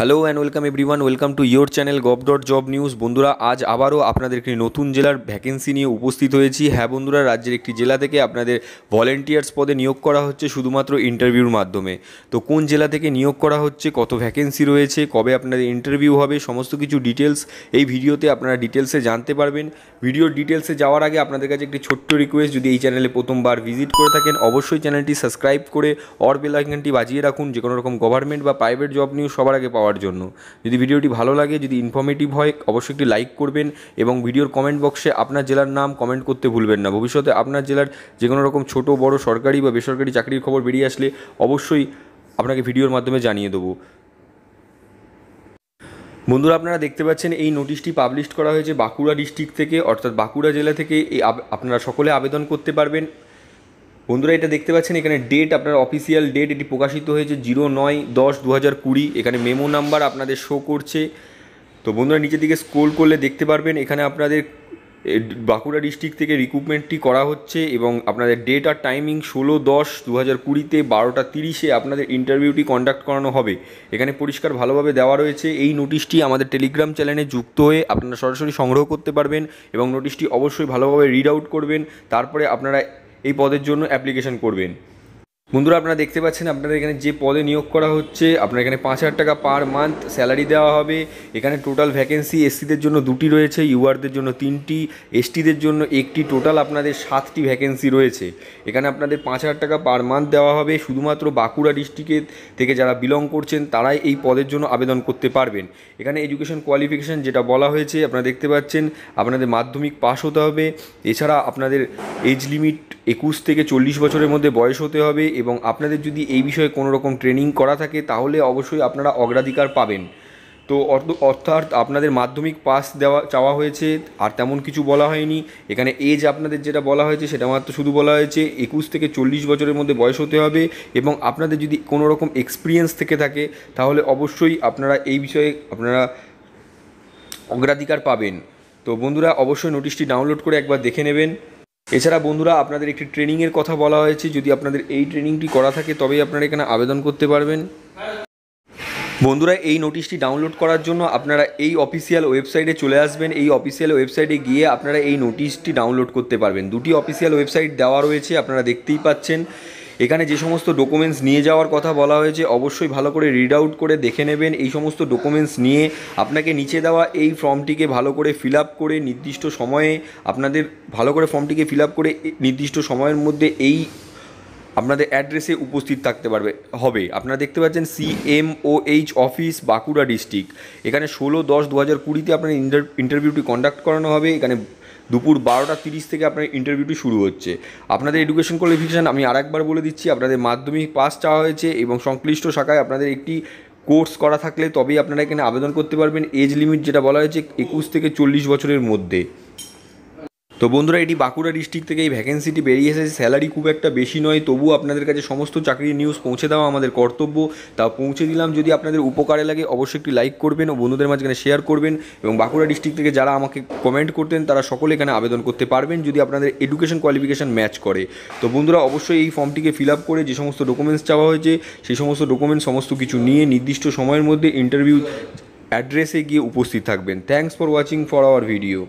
hello and welcome everyone welcome to your channel gov dot job news বন্ধুরা আজ আবারও আপনাদের একটি নতুন জেলার ভ্যাকেন্সি নিয়ে উপস্থিত হয়েছি হ্যাঁ বন্ধুরা রাজ্যের একটি জেলা থেকে আপনাদের ভলেন্টিয়ার্স পদে নিয়োগ করা হচ্ছে শুধুমাত্র ইন্টারভিউর মাধ্যমে তো কোন জেলা থেকে নিয়োগ করা হচ্ছে কত ভ্যাকেন্সি রয়েছে কবে আপনাদের ইন্টারভিউ হবে সমস্ত কিছু ডিটেলস এই ভিডিওতে আপনারা ডিটেলসে জানতে পারবেন ভিডিওর ডিটেলসে যাওয়ার আগে আপনাদের কাছে একটি ছোট্ট রিকোয়েস্ট যদি এই চ্যানেলে প্রথমবার ভিজিট করে থাকেন অবশ্যই চ্যানেলটি সাবস্ক্রাইব করে অর বেলাইকনটি বাজিয়ে রাখুন যে কোনো রকম গভর্নমেন্ট বা প্রাইভেট জব নিউজ সবার আগে পাওয়া পাওয়ার জন্য যদি ভিডিওটি ভালো লাগে যদি ইনফর্মেটিভ হয় অবশ্যই একটি লাইক করবেন এবং ভিডিওর কমেন্ট বক্সে আপনার জেলার নাম কমেন্ট করতে ভুলবেন না ভবিষ্যতে আপনার জেলার যে কোনো রকম ছোটো বড় সরকারি বা বেসরকারি চাকরির খবর বেরিয়ে আসলে অবশ্যই আপনাকে ভিডিওর মাধ্যমে জানিয়ে দেবো বন্ধুরা আপনারা দেখতে পাচ্ছেন এই নোটিশটি পাবলিশ করা হয়েছে বাঁকুড়া ডিস্ট্রিক্ট থেকে অর্থাৎ বাঁকুড়া জেলা থেকে এই আপনারা সকলে আবেদন করতে পারবেন বন্ধুরা এটা দেখতে পাচ্ছেন এখানে ডেট আপনার অফিসিয়াল ডেট এটি প্রকাশিত হয়েছে জিরো নয় দশ দু হাজার কুড়ি এখানে মেমো নাম্বার আপনাদের শো করছে তো বন্ধুরা নিচের দিকে স্ক্রোল করলে দেখতে পারবেন এখানে আপনাদের বাঁকুড়া ডিস্ট্রিক্ট থেকে রিক্রুটমেন্টটি করা হচ্ছে এবং আপনাদের ডেট আর টাইমিং ষোলো দশ দু হাজার কুড়িতে বারোটা তিরিশে আপনাদের ইন্টারভিউটি কন্ডাক্ট করানো হবে এখানে পরিষ্কার ভালোভাবে দেওয়া রয়েছে এই নোটিশটি আমাদের টেলিগ্রাম চ্যানেলে যুক্ত হয়ে আপনারা সরাসরি সংগ্রহ করতে পারবেন এবং নোটিশটি অবশ্যই ভালোভাবে রিড আউট করবেন তারপরে আপনারা এই পদের জন্য অ্যাপ্লিকেশন করবেন বন্ধুরা আপনারা দেখতে পাচ্ছেন আপনারা এখানে যে পদে নিয়োগ করা হচ্ছে আপনার এখানে পাঁচ হাজার টাকা পার মান্থ স্যালারি দেওয়া হবে এখানে টোটাল ভ্যাকেন্সি এসসিদের জন্য দুটি রয়েছে ইউআরদের জন্য তিনটি এসটিদের জন্য একটি টোটাল আপনাদের সাতটি ভ্যাকেন্সি রয়েছে এখানে আপনাদের পাঁচ হাজার টাকা পার মান্থ দেওয়া হবে শুধুমাত্র বাঁকুড়া ডিস্ট্রিক্টের থেকে যারা বিলং করছেন তারাই এই পদের জন্য আবেদন করতে পারবেন এখানে এডুকেশন কোয়ালিফিকেশান যেটা বলা হয়েছে আপনারা দেখতে পাচ্ছেন আপনাদের মাধ্যমিক পাস হতে হবে এছাড়া আপনাদের এজ লিমিট একুশ থেকে চল্লিশ বছরের মধ্যে বয়স হতে হবে এবং আপনাদের যদি এই বিষয়ে কোনো রকম ট্রেনিং করা থাকে তাহলে অবশ্যই আপনারা অগ্রাধিকার পাবেন তো অর্থাৎ আপনাদের মাধ্যমিক পাস দেওয়া চাওয়া হয়েছে আর তেমন কিছু বলা হয়নি এখানে এজ আপনাদের যেটা বলা হয়েছে সেটা মাত্র শুধু বলা হয়েছে একুশ থেকে চল্লিশ বছরের মধ্যে বয়স হতে হবে এবং আপনাদের যদি কোনো রকম এক্সপিরিয়েন্স থেকে থাকে তাহলে অবশ্যই আপনারা এই বিষয়ে আপনারা অগ্রাধিকার পাবেন তো বন্ধুরা অবশ্যই নোটিশটি ডাউনলোড করে একবার দেখে নেবেন এছাড়া বন্ধুরা আপনাদের একটি ট্রেনিংয়ের কথা বলা হয়েছে যদি আপনাদের এই ট্রেনিংটি করা থাকে তবেই আপনারা এখানে আবেদন করতে পারবেন বন্ধুরা এই নোটিশটি ডাউনলোড করার জন্য আপনারা এই অফিসিয়াল ওয়েবসাইটে চলে আসবেন এই অফিসিয়াল ওয়েবসাইটে গিয়ে আপনারা এই নোটিশটি ডাউনলোড করতে পারবেন দুটি অফিসিয়াল ওয়েবসাইট দেওয়া রয়েছে আপনারা দেখতেই পাচ্ছেন এখানে যে সমস্ত ডকুমেন্টস নিয়ে যাওয়ার কথা বলা হয়েছে অবশ্যই ভালো করে রিড আউট করে দেখে নেবেন এই সমস্ত ডকুমেন্টস নিয়ে আপনাকে নিচে দেওয়া এই ফর্মটিকে ভালো করে ফিল আপ করে নির্দিষ্ট সময়ে আপনাদের ভালো করে ফর্মটিকে ফিল আপ করে নির্দিষ্ট সময়ের মধ্যে এই আপনাদের অ্যাড্রেসে উপস্থিত থাকতে পারবে হবে আপনারা দেখতে পাচ্ছেন সিএমওএইচ অফিস বাঁকুড়া ডিস্ট্রিক্ট এখানে ষোলো দশ দু হাজার কুড়িতে আপনার ইন্টারভিউটি কন্ডাক্ট করানো হবে এখানে দুপুর বারোটা তিরিশ থেকে আপনার ইন্টারভিউটি শুরু হচ্ছে আপনাদের এডুকেশন কোয়ালিফিকেশান আমি আরেকবার বলে দিচ্ছি আপনাদের মাধ্যমিক পাস চাওয়া হয়েছে এবং সংশ্লিষ্ট শাখায় আপনাদের একটি কোর্স করা থাকলে তবেই আপনারা এখানে আবেদন করতে পারবেন এজ লিমিট যেটা বলা হয়েছে একুশ থেকে চল্লিশ বছরের মধ্যে তো বন্ধুরা এটি বাঁকুড়া ডিস্ট্রিক্ট থেকে এই ভ্যাকেন্সিটি বেরিয়ে এসেছে স্যালারি খুব একটা বেশি নয় তবু আপনাদের কাছে সমস্ত চাকরির নিউজ পৌঁছে দেওয়া আমাদের কর্তব্য তা পৌঁছে দিলাম যদি আপনাদের উপকারে লাগে অবশ্যই একটি লাইক করবেন ও বন্ধুদের মাঝখানে শেয়ার করবেন এবং বাঁকুড়া ডিস্ট্রিক্ট থেকে যারা আমাকে কমেন্ট করতেন তারা সকলে এখানে আবেদন করতে পারবেন যদি আপনাদের এডুকেশন কোয়ালিফিকেশান ম্যাচ করে তো বন্ধুরা অবশ্যই এই ফর্মটিকে ফিল আপ করে যে সমস্ত ডকুমেন্টস চাওয়া হয়েছে সেই সমস্ত ডকুমেন্টস সমস্ত কিছু নিয়ে নির্দিষ্ট সময়ের মধ্যে ইন্টারভিউ অ্যাড্রেসে গিয়ে উপস্থিত থাকবেন thanks for watching for our video